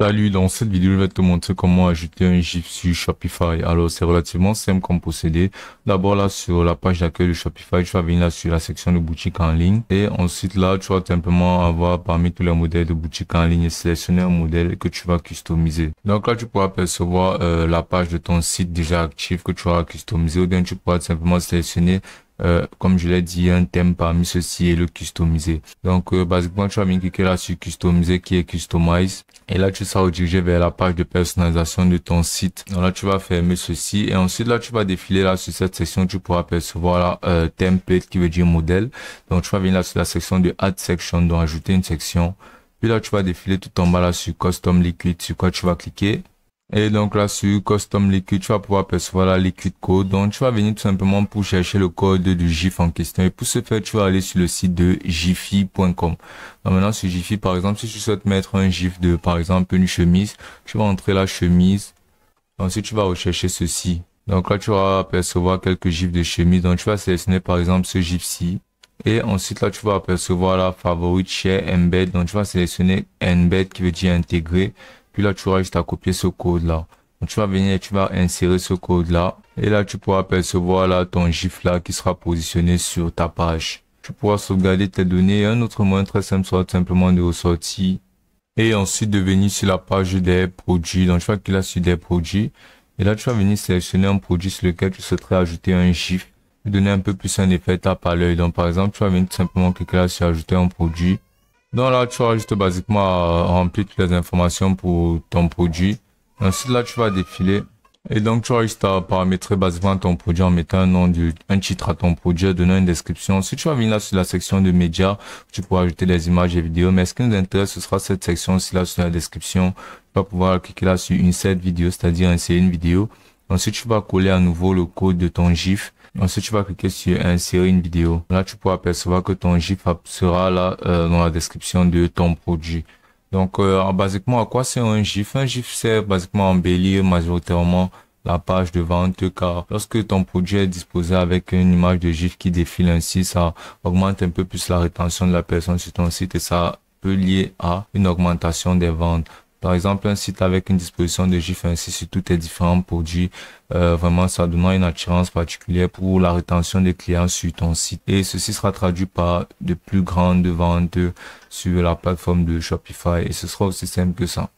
Salut, dans cette vidéo, je vais te montrer comment ajouter un GIF sur Shopify. Alors, c'est relativement simple comme procédé. D'abord, là, sur la page d'accueil de Shopify, tu vas venir là sur la section de boutique en ligne. Et ensuite, là, tu vas simplement avoir parmi tous les modèles de boutique en ligne et sélectionner un modèle que tu vas customiser. Donc là, tu pourras percevoir euh, la page de ton site déjà actif que tu auras customisé ou bien tu pourras simplement sélectionner euh, comme je l'ai dit, un thème parmi ceux-ci et le customiser. Donc, euh, basiquement, tu vas venir cliquer là sur customiser qui est customize. Et là, tu seras redirigé vers la page de personnalisation de ton site. Donc là, tu vas fermer ceci. Et ensuite, là, tu vas défiler là sur cette section. Tu pourras percevoir là, euh, template qui veut dire modèle. Donc, tu vas venir là sur la section de add section. Donc, ajouter une section. Puis là, tu vas défiler tout en bas là sur custom liquid, sur quoi tu vas cliquer. Et donc là, sur Custom Liquid, tu vas pouvoir percevoir la Liquid Code. Donc, tu vas venir tout simplement pour chercher le code du GIF en question. Et pour ce faire, tu vas aller sur le site de jiffy.com. Maintenant, sur Jiffy, par exemple, si tu souhaites mettre un GIF de, par exemple, une chemise, tu vas entrer la chemise. Ensuite, tu vas rechercher ceci. Donc là, tu vas apercevoir quelques gifs de chemise. Donc, tu vas sélectionner, par exemple, ce GIF-ci. Et ensuite, là, tu vas apercevoir la favorite share embed. Donc, tu vas sélectionner embed qui veut dire intégrer. Puis là, tu vas juste à copier ce code-là. Donc, tu vas venir et tu vas insérer ce code-là. Et là, tu pourras percevoir là ton GIF là qui sera positionné sur ta page. Tu pourras sauvegarder tes données. Un autre moyen très simple sera simplement de ressortir. Et ensuite de venir sur la page des produits. Donc, tu vas cliquer là sur des produits. Et là, tu vas venir sélectionner un produit sur lequel tu souhaiterais ajouter un GIF. Donner un peu plus un effet tape à l'œil. Donc, par exemple, tu vas venir simplement cliquer là sur ajouter un produit. Donc là, tu vas juste basiquement euh, remplir toutes les informations pour ton produit. Ensuite, là, tu vas défiler. Et donc, tu vas juste euh, paramétrer basiquement ton produit en mettant un nom du, un titre à ton produit, donnant une description. Si tu vas venir là sur la section de médias, tu pourras ajouter des images et vidéos. Mais ce qui nous intéresse, ce sera cette section-ci là sur la description. Tu vas pouvoir cliquer là sur une seule vidéo, c'est-à-dire insérer une vidéo. Ensuite, tu vas coller à nouveau le code de ton GIF. Ensuite, tu vas cliquer sur insérer une vidéo. Là, tu pourras apercevoir que ton GIF sera là euh, dans la description de ton produit. Donc, euh, basiquement, à quoi c'est un GIF Un GIF sert basiquement à embellir majoritairement la page de vente car lorsque ton produit est disposé avec une image de GIF qui défile ainsi, ça augmente un peu plus la rétention de la personne sur ton site et ça peut lier à une augmentation des ventes. Par exemple, un site avec une disposition de GIF ainsi sur tous tes différents produits, euh, vraiment ça donnant une attirance particulière pour la rétention des clients sur ton site. Et ceci sera traduit par de plus grandes ventes sur la plateforme de Shopify et ce sera aussi simple que ça.